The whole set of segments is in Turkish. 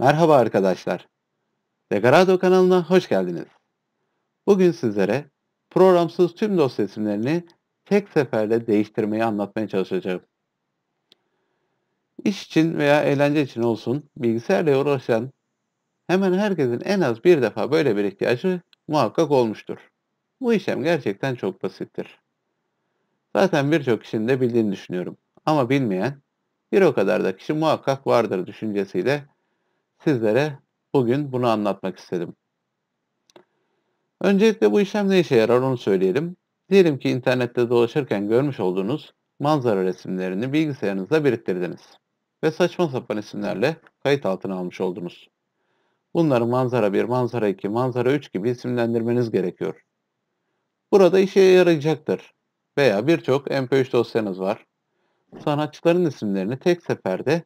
Merhaba arkadaşlar. Degarado kanalına hoş geldiniz. Bugün sizlere programsız tüm dosya isimlerini tek seferde değiştirmeyi anlatmaya çalışacağım. İş için veya eğlence için olsun bilgisayarla uğraşan hemen herkesin en az bir defa böyle bir ihtiyacı muhakkak olmuştur. Bu işlem gerçekten çok basittir. Zaten birçok kişinin de bildiğini düşünüyorum. Ama bilmeyen bir o kadar da kişi muhakkak vardır düşüncesiyle sizlere bugün bunu anlatmak istedim. Öncelikle bu işlem ne işe yarar onu söyleyelim. Diyelim ki internette dolaşırken görmüş olduğunuz manzara resimlerini bilgisayarınızda biriktirdiniz ve saçma sapan isimlerle kayıt altına almış oldunuz. Bunları manzara 1, manzara 2, manzara 3 gibi isimlendirmeniz gerekiyor. Burada işe yarayacaktır. Veya birçok MP3 dosyanız var. Sanatçıların isimlerini tek seferde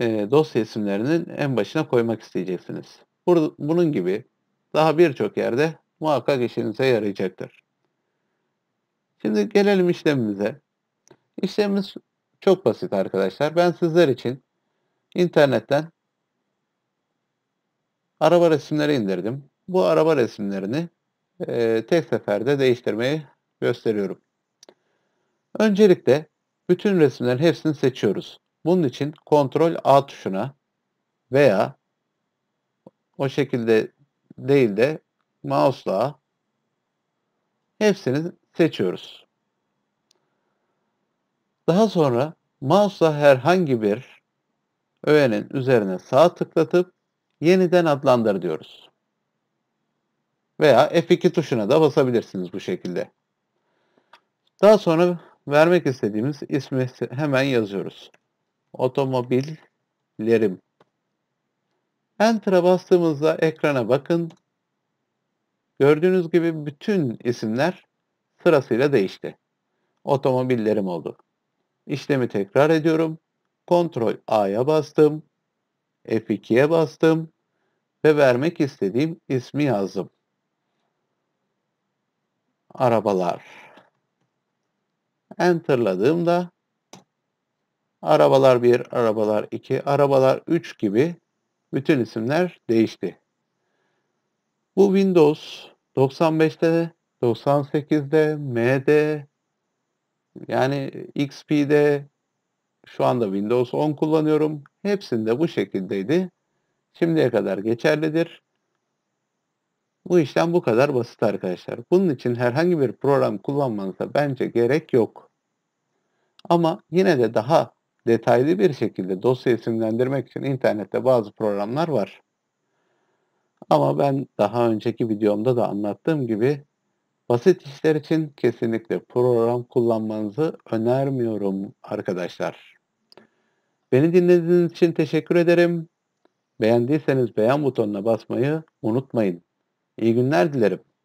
e, dosya isimlerinin en başına koymak isteyeceksiniz. Bur bunun gibi daha birçok yerde muhakkak işinize yarayacaktır. Şimdi gelelim işlemimize. İşlemimiz çok basit arkadaşlar. Ben sizler için internetten araba resimleri indirdim. Bu araba resimlerini e, tek seferde değiştirmeyi gösteriyorum. Öncelikle bütün resimlerin hepsini seçiyoruz. Bunun için kontrol A tuşuna veya o şekilde değil de mouse'la hepsini seçiyoruz. Daha sonra mouse'la herhangi bir öğenin üzerine sağ tıklatıp yeniden adlandır diyoruz. Veya F2 tuşuna da basabilirsiniz bu şekilde. Daha sonra vermek istediğimiz ismi hemen yazıyoruz otomobillerim. Enter'a bastığımızda ekrana bakın. Gördüğünüz gibi bütün isimler sırasıyla değişti. Otomobillerim oldu. İşlemi tekrar ediyorum. Ctrl A'ya bastım. F2'ye bastım ve vermek istediğim ismi yazdım. Arabalar. Enter'ladığımda Arabalar 1, arabalar 2, arabalar 3 gibi bütün isimler değişti. Bu Windows 95'te, 98'de, M'de, yani XP'de, şu anda Windows 10 kullanıyorum. Hepsinde bu şekildeydi. Şimdiye kadar geçerlidir. Bu işlem bu kadar basit arkadaşlar. Bunun için herhangi bir program kullanmanıza bence gerek yok. Ama yine de daha detaylı bir şekilde dosya isimlendirmek için internette bazı programlar var. Ama ben daha önceki videomda da anlattığım gibi basit işler için kesinlikle program kullanmanızı önermiyorum arkadaşlar. Beni dinlediğiniz için teşekkür ederim. Beğendiyseniz beğen butonuna basmayı unutmayın. İyi günler dilerim.